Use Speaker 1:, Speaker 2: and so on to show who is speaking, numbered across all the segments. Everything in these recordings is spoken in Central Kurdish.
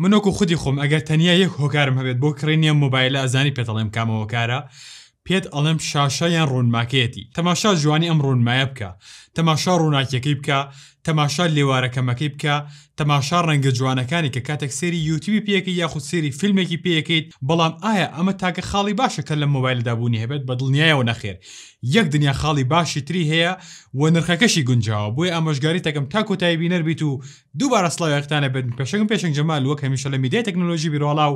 Speaker 1: منۆکو خودی خۆم ئەگەر تەنیا یەک هۆکارم هەبێت بۆ کڕینە مۆبایلە ئەزانی پێتەڵێم کامەوە کارە پێت ئەڵم شاشە یان ڕوونماکێتی تەماشا جوانی ئەم ڕوونمایە بکە تەماشا ڕووناکیەکەی بکە تەماشا لێوارەکەمەکەی بکە تەماشا ڕەنگە جوانەکانی کە کاتێک سێری یوتیوی پێەکەی یاخود سێری فیلمێکی پێەکەیت بەڵام ئایا ئەمە تاکە خاڵی باشەکە لە مۆبایل دابوونی هەبێت بە دڵنیایەوە نەخێر یەک دنیا خاڵی باشی تری هەیە و نرخەکەشی گونجاوە بۆی ئامەژگاری تەکەم تا کۆتایی بینەربیت و دووبارە سلاوەختانە بن پێشنگ پێشنگ جەمال وەک هەمیشە لە میدیای تەکنۆلۆژی بیرۆڵاو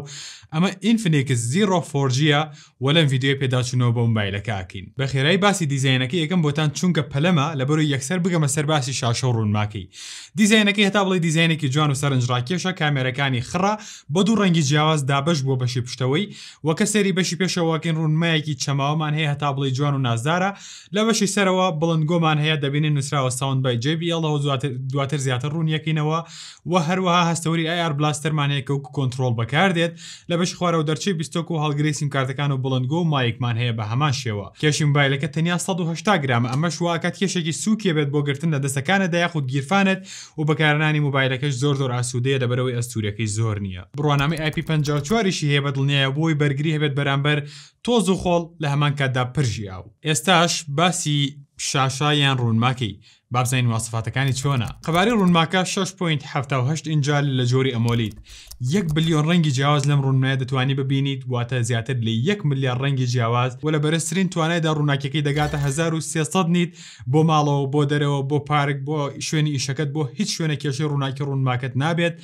Speaker 1: ئەمە ئینفنێکس زیرۆ فۆرجیە وەلەم ڤیددیوی پێداچونەوە بۆ مبایلەکە ئاکین بە خێرای باسی دیزینەکە یەکەم بۆتان چونکە پەلەمە لەبەر یەکسەر بگەمە سەر باسی شاشە ڕوونما ڕنگراکەی دیزینەکەی هەتا بڵی دیزینێکی جوان و سەرنجڕاکێشە کامێرەکانی خڕا بە دوو ڕەنگی جیاواز دابش بۆ بەشی پشتەوەی وەکە سەری بەشی پێشەوەکەن ڕونمایەکی چەماوەمان هەیە هەتا بڵی جوان و نازدارە لە بەشی سەرەوە بڵندگۆمان هەیە دەبینین نووسراوە ساوند بای جێبیڵەوە دواتر زیاتر ڕوونیەکەینەوە و هەروەها هەستوری ئایار بلاستەرمانەیەکە و کۆنتترۆل بەکاردێت لە بەش خوارە و دەرچی بیستۆک و هەڵگرێسیم کارتەکان و بڵندگۆ و مایکمان هەیە بە هەمان شێوە کێشیم بایلەکە تەنیا 1 1970 گرام ئەمەش واکات کێشێکی سووکێ بێت بۆ گرتن لە دەستەکانە دایاخود بیرفانت و بەکارانی موبایلەکەش زۆر زۆر ئاسوودەیە دەبەرەوەی ئەستورەکەی زۆر نییە بڕوانامی آیپ 54شی هەیە بە دڵنیایە بۆی بەرگری هەبێت بەرامبەر تۆز و خۆڵ لە هەمان کاتدا پرژیاو ئێستاش باسی شاشا یان ڕوونماکی بابزین واسفاتەکانی چۆنا قەباری ڕوونماکە 6.78 ئینجال لە جۆری ئەمۆلیت یەک بلیۆن ڕەنگی جیاواز لەم ڕوونمایە دەتوانی ببینیت واتە زیاتر لە 1 میلیار ڕەنگی جیاواز و لە بەرزترین توانایدا ڕووناکیەکەی دەگاتە 1300 نیت بۆ ماڵەوە بۆ دەرەوە بۆ پارک بۆ شوێنی ئیشەکەت بۆ هیچ شوێنە کێشەی ڕووناکی ڕوونماکەت نابێت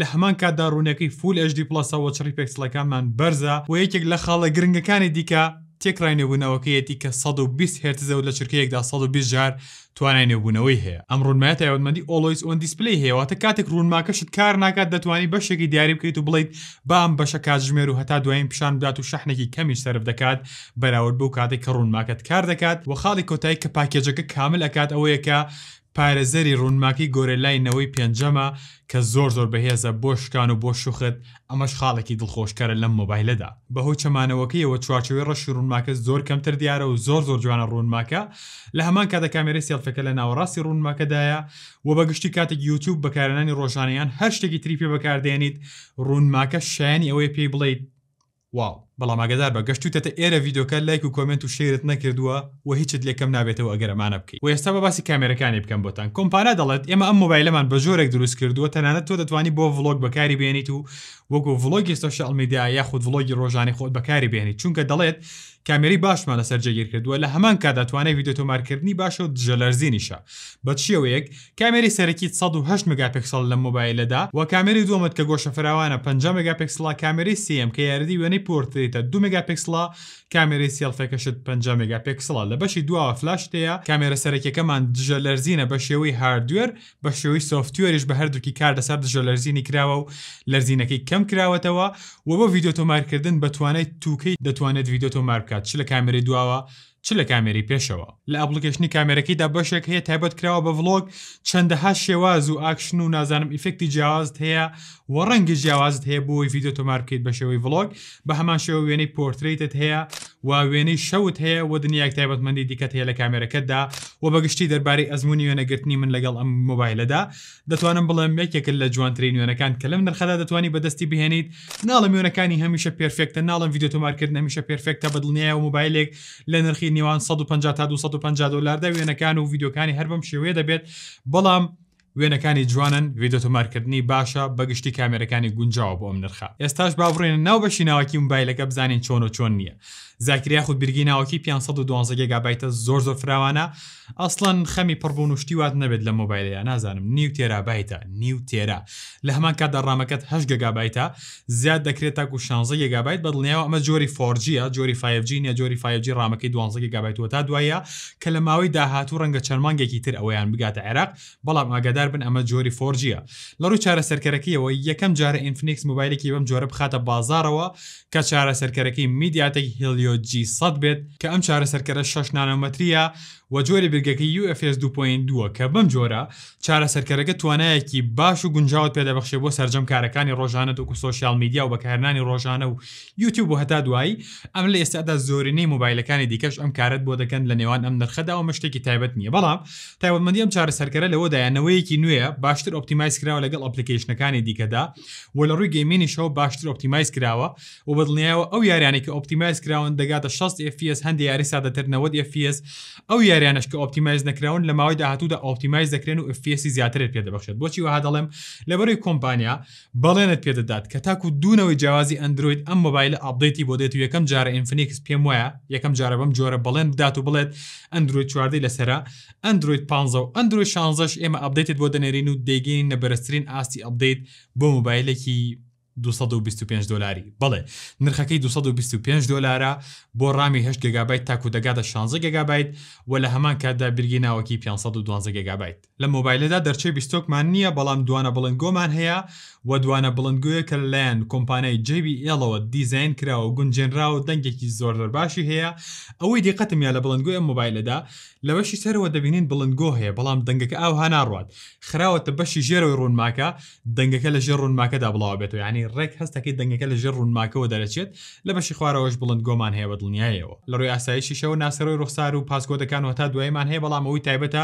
Speaker 1: لە هەمان کاتدا ڕوونەکەی فول HD پلسەوە چری پێکسلەکانمان بەرزە و یەکێک لە خاڵە گرنگەکانی دیکە تێکڕینێبوونەوەکەیەتی کە 120 هێرتزەوت لە چرکەیەکدا 120 جار توانای نێبوونەوەی هەیە ئەم ڕونمایەت یاوەمەندی ئۆلۆیس ئۆن دیسپلی هەیەواتە کاتێک ڕوونماکەشت کار ناکات دەتوانانی بەشێکی دیاری بکەیت و بڵیت بام بەشە کاتژمێر و هەتا دوایین پیشان بدات و شەحنێکی کەمیش سرف دەکات بەراورد بەو کاتێک کە ڕوونماکەت کار دەکات و خاڵی کۆتایی کە پاکێجەکە کامل ئەکات ئەوەیەکە پارێزەری ڕوونماکی گۆرەلاینەوەی پێنجەمە کە زۆر زۆر بەهێزە بۆ شکان و بۆ شوخت ئەمەش خاڵێکی دڵخۆشکارە لەم مۆبایلەدا بەهۆی چەمانەوەکەیەوە چوارچوی ڕەشی ڕوونماکە زۆر کەمتر دیارە و زۆر زۆر جوانە ڕوونماکە لە هەمان کاتە کامێرە سێڵفەکە لە ناوەڕاستی ڕوونماکەدایە و بەگشتی کاتێک یوتیوب بەکارانی ڕۆژانیان هەر شتێکی تریپی بەکاردێنیت ڕوونماکە شایانی ئەوەی پێی بڵیت واو بەڵام ئاگدار بە گەشتوتە ئێرە یددیوکە لایک و کمنت و شێرت نەکردووە و هیچت لەکەم نابێتەوە ئەگەرمانە بکەیت و ئێستا بە باسی کامێرەکانی بکەم بۆتان کۆمپانە دەڵێت ئێمە ئەم مۆبایلەمان بە جۆرێک دروست کردووە تەنانەت تۆ دەتوانانی بۆ ڤلۆگ بەکاری بێنیت و وەکو ڤلۆگی سوشال میدیا یاخود ڤلۆگی ڕۆژانی خۆت بەکاری بێنیت چونکە دەڵێت کامێری باشمان لەسەر جێگیر کردووە لە هەمان کاداتوانێت یددیۆتۆمارکردنی باش و جەلەرزیینیشە بەچیەوەیەک کامێری سەرەکی 1970 مگاپکسل لە مۆبایلەدا و کامێری دووەمت کە گۆشە فراوانە 5 مگاپکسلا کامێری سیMکە یاردی وێنەی پۆرتی دەگریتە دو مگاپکسلا کامێرەی سیلفەکەشت 5 مگاپکسلا لە بەشی دواوە فلاشتەیە کامێرە سەرەکیەکەمان دژە لەرزینە بە شێوەی هاردوێر بە شێوەی سوفتوێریش بە هەردووکی کار دەسەر دژە لەرزینی کراوە و لەرزینەکەی کەم کراوەتەوە و بۆ ڤیددیۆ تۆمارکردن بەتوانێت توکەی دەتوانێت ڤیددیۆ تۆمار بکات چ لە کامێری دواوە چ لە کامێری پێشەوە لە ئەپلیکیشنی کامێرەکەیدا بەشێک هەیە تایبەت کراوە بە ڤلۆگ چەندەها شێواز و ئاکشن و نازانم ئیفکتی جیاوازت هەیە و ڕەنگی جیاوازت هەیە بۆی یددیو تۆمار بکەیت بە شێوەی ڤلۆگ بە هەمان شێوە وێنەی پۆرتریتت هەیە و وێنەی شەوت هەیە و دنیاک تایبەتمەندی دیکەت هەیە لە کامێرەکەتدا و بەگشتی دەربارەی ئەزمموی وێنەگررتنی من لەگەڵ ئەم مۆبایلەدا دەتوانم بڵێم یەکێکن لە جوانترین وێنەکان کە لەم نرخەدا دەتوانی بەدەستی بهێنیت ناڵم وێنەکانی هەمیشە پرفێکتە ناڵم یددیو تۆمارکرد نەمیشە پرفێکتە بەدڵنیای و موبایلێک لە نرخی نیوان 150 تا 250 دلاردا وێنەکان و یددیوکانی هەر بەم شێوەیە دەبێت بەڵام وێنەکانی جوانن ویددۆتۆمارکردنی باشە بەگشتی کامێرەکانی گونجاوە بۆ ئەم نرخە ئێستاش باڕێنە ناو بەشی ناوەکی موبایلەکە بزانین چۆن و چۆن نییە زاکریا خود برگی ناوەکی 512 گگابایتە زۆر زۆر فراوانە ئەسڵەن خەمی پڕبوون شتی وات نەبێت لە مۆبایلەیە نازانم نیو تێرابایتە نیو تێرا لە هەمان کاتدا ڕامەکەت هەش گگابایتە زیاد دەکرێت تاکو 16 گگابایت بە دڵنیاوە ئەمە جۆری فۆرجیە جۆری 5G نیە جۆری 5G ڕامەکەی 12 گگابایتەوە تا دوایە کە لە ماوەی داهاتوو ڕەنگە چەرمانگێکی تر ئەویان بگاتە عێراق بەڵام ئاگادار بریندار بن ئەمە جۆری فۆرجیە لە ڕووی چارە سەرکەرەکەیەوە یەکەم جارە ئینفنیکس موبایلێکی بەم جۆرە بخاتە بازارەوە کە چارە سەرکەرەکەی میدیاتێک هلیۆجی سەد بێت کە ئەم چارە سەرکەرە 6 نانۆمەتریە و جۆری برگەکەی UFS 2.2 کە بم جۆرە چارە سەرکەرەکە توانایەکی باش و گونجاوت پێدەبخشێ بۆ سرجەم کارەکانی ڕۆژانە و سوۆسیال میدیا و بەکارهێنانی ڕۆژانە و یوتیوب و هەتا دوایی ئەم لە ئێستادا زۆرینەی موبایلەکانی دیکەش ئەم کارت بۆ دەکەن لە نێوان ئەم نرخەدا و مشتێکی تایبەت نییە بەڵام تایبەتمەندی ئەم چارە سەرکەرە لەوە دایانەوەیەکی نوێە باشتر ئۆپتیمایز کراوە لەگەڵ ئەپلیکیشنەکانی دیکەدا و لە ڕووی گەیمێنی شەوە باشتر ئۆپتیمایز کراوە و بەدڵنیایەوە ئەو یاریانی کە ئۆپتیمایز کراون دەگاتە 6 FPS هەندی یاری سادەتر 90 FPS ئەو یاری سەریانش کە ئۆپتیمایز نکراون لە ماوەی داهاتوودا ئۆپتیمایز دەکرێن و فسی زیاترێت پێ دەبخشێت بۆچی وها دەڵێم لەبەری کۆمپانیا بەڵێنت پێدەدات کە تاکو دوونەوەی جیازی ئەندروید ئەم مۆبایل ئەبدەیتی بۆ دێت و یەکەم جارە ئینفنیکس پێم وایە یەکەم جارە بەم جۆرە بڵێن بدات و بڵێت ئەندروید چواردەی لەسرە ئەندروید 15 و ئەندروی 16 ئێمە ئەبدەیت بۆ دەنێرین و دەگەین نەبەرسترین ئاستی ئەبدەیت بۆ مۆبایلێکی 225 دلاری بڵێ نرخەکەی 225 دلارە بۆ ڕامی هشت گگابیت تاکو دەگاتە 16 گگابیت و لە هەمان کاتدا برگیناوەکی 512 گگابیت لە مۆبایلدا دەرچەی بیستۆکمان نییە بەڵام دوانە بڵندگۆمان هەیە و دوانە بڵندگویە کە لایەن کۆمپانای JBLەوە دیزین کراوە و گونجێنرا و دەنگێکی زۆر دەرباشی هەیە ئەوەی دیقەتم یا لە بڵندگویە مۆبایلدا لەوەشی سەرەوە دەبینین بڵندگۆ هەیە بەڵام دەنگەکە ئاو هاناڕات خراوەتە بەشی ژێرەوەی ڕوونماکە دەنگەکە لە ژێر ڕوونماکەدا بڵاو بێتەوە ینی ڕێک هەستەکەی دەنگەکە لە ژێر ڕوونماکەوە دەرەچێت لە بەشی خوارەوەش بڵند گۆمان هەیە بە دڵنیایەوە لە ڕووی ئاسایشیشەوە ناسەرۆی ڕخسار و پاسکۆدەکانەوە تا دوایمان هەیە بەڵام ئەوی تایبەتە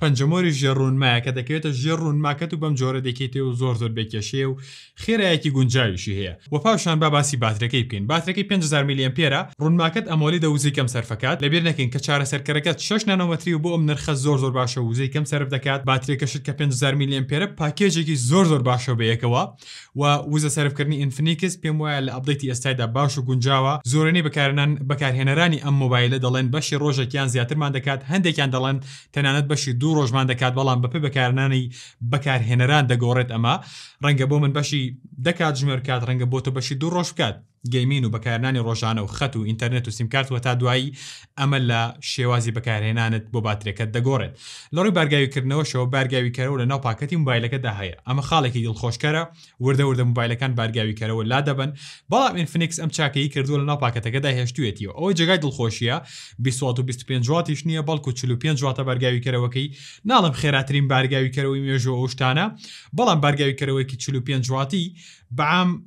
Speaker 1: پنجمۆری ژێڕونمایە کە دەکەوێتە ژێر ڕوونماکەت و بەم جۆرە دەکەیت و زۆر زۆر بێکێشێ و خێرایەکی گونجاویشی هەیە وە پاشان با باسی باترەکەی بکەین باترەکەی 500 میلیۆن پێرە ڕوونماکەت ئەمۆلی دەوزی کەم سەرفەکات لەبیر نەکەین کە چارە سەرکەرەکەت 6 نانۆمەتری و بۆ ئەم نرخە زۆر زۆر باشە وزەی کەم سەرف دەکات باترێکەشت کە 500 میلیۆن پێرە پاکێژێکی زۆر زۆر باشە بەیەکەوە و وزە سەر سەرفکردنی ئینفنیکس پێم وایە لە ئەبدەیتی ئێستایدا باش و گونجاوە زۆرنەی بەکارنان بەکارهێنەرانی ئەم مۆبایلە دەڵێن بەشی ڕۆژێکیان زیاترمان دەکات هەندێکیان دەڵێن تەنانەت بەشی دوو ڕۆژمان دەکات بەڵام بەپی بەکارنانی بەکارهێنەران دەگۆڕێت ئەمە ڕەنگە بۆ من بەشی دەکات ژمێر کات ڕەنگە بۆ تۆ بەشی دوو ڕۆژ بکات گەیمین و بەکارانی ڕۆژانە و خەت و ئینتەرنێت و سیمکارت و تا دوایی ئەمە لە شێوازی بەکارهێنانت بۆ باترێکەکە دەگۆڕێت لەڕووی بارگاویکردنەوەشەوە بارگاویکەرەوە لە ناو پاکەتی موبایلەکەدا هەیە ئەمە خاڵێکی دڵخۆشکەرە وردە وردە موبایلەکان بارگاویکەرەوە لا دەبن بەڵام ئینفنیکس ئەم چاکەی کردو لە ناو پاکەتەکەدا هێشتوێتیەوە ئەوەی جگای دڵخۆشیە 25 واتیش نییە بەڵکو 45 واتە بارگاویکەرەوەکەی ناڵم خێراترین بارگاویکەرەوەی مێژۆ ئەو شتانە بەڵام بارگاویکەرەوەیکی 45 واتی بەام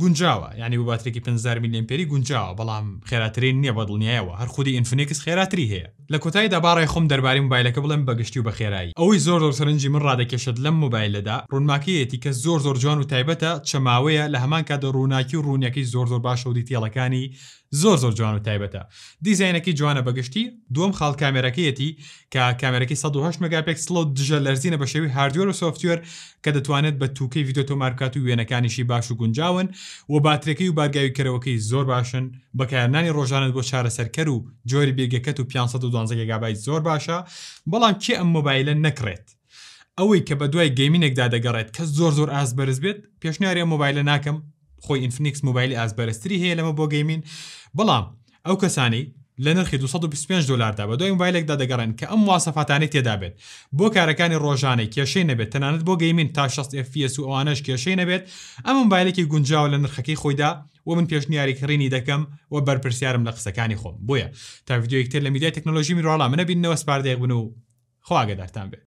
Speaker 1: گونجاوە ینی بباتێکی 5 میلیۆن پێری گونجاوە بەڵام خێراترین نییە بە دڵنیایەوە هەر خودی ئینفینێکس خێراتری هەیە لە کۆتایی دەبارڕی خۆم دەرباری موبایلەکە بڵێم بەگشتی و بەخێرایی ئەوەی زۆر زۆر سەرنجی من ڕادەکێشت لەم موبایلەدا ڕوونماکیەتی کە زۆر زۆر جوان و تایبەتە چەماوەیە لە هەمان کاتە ڕووناکی و ڕوونەکەی زۆر زۆر باشە و دیتیڵەکانی زۆر زۆر جوان و تایبەتە دیزینەکەی جوانە بەگشتی دوم خاڵ کامێرەکەیەتی کە کامێرەکەی 1 مگاپکسلۆ دژە لەرزینە بە شێوی هاردیۆر و سوفتێر کە دەتوانێت بە توکەی یددیو تۆمارکات و وێنەکانیشی باش و گونجاون و باترێکی و بارگاوی کەرەوەکەی زۆر باشن بەکارانی ڕۆژانت بۆ چارەسەرکە و جۆری بێگەکەت و 500 دو 16 گگابایت زۆر باشە بەڵام کێ ئەم مۆبایلە نەکرێت ئەوەی کە بە دوای گەیمینێکدا دەگەڕێت کە زۆر زۆر ئاسبەرز بێت پێشنیاری مۆبایلە ناکەم خۆی ئینفنیکس مۆبایلی ئاسبەرزتری هەیە لەمە بۆ گەیمین بەڵام ئەو کەسانی لە نرخی 225 دلاردا بە دوای مۆبایلێکدا دەگەڕن کە ئەم واسەفاتانی تێدابێت بۆ کارەکانی ڕۆژانەی کێشەی نەبێت تەنانەت بۆ گەیمین تا 6 FPS و ئەوانش کێشەی نەبێت ئەم مۆبایلێکی گونجاو لە نرخەکەی خۆیدا و من پێشنیاری کڕینی دەکەم و بەرپرسیارم لە قسەکانی خۆم بۆیە تا ویددیوەیەک تر لە میدیای تەکنۆلژی میڕاڵا منە بینەوە سپاردەیە بن و خواگەدارتان بێت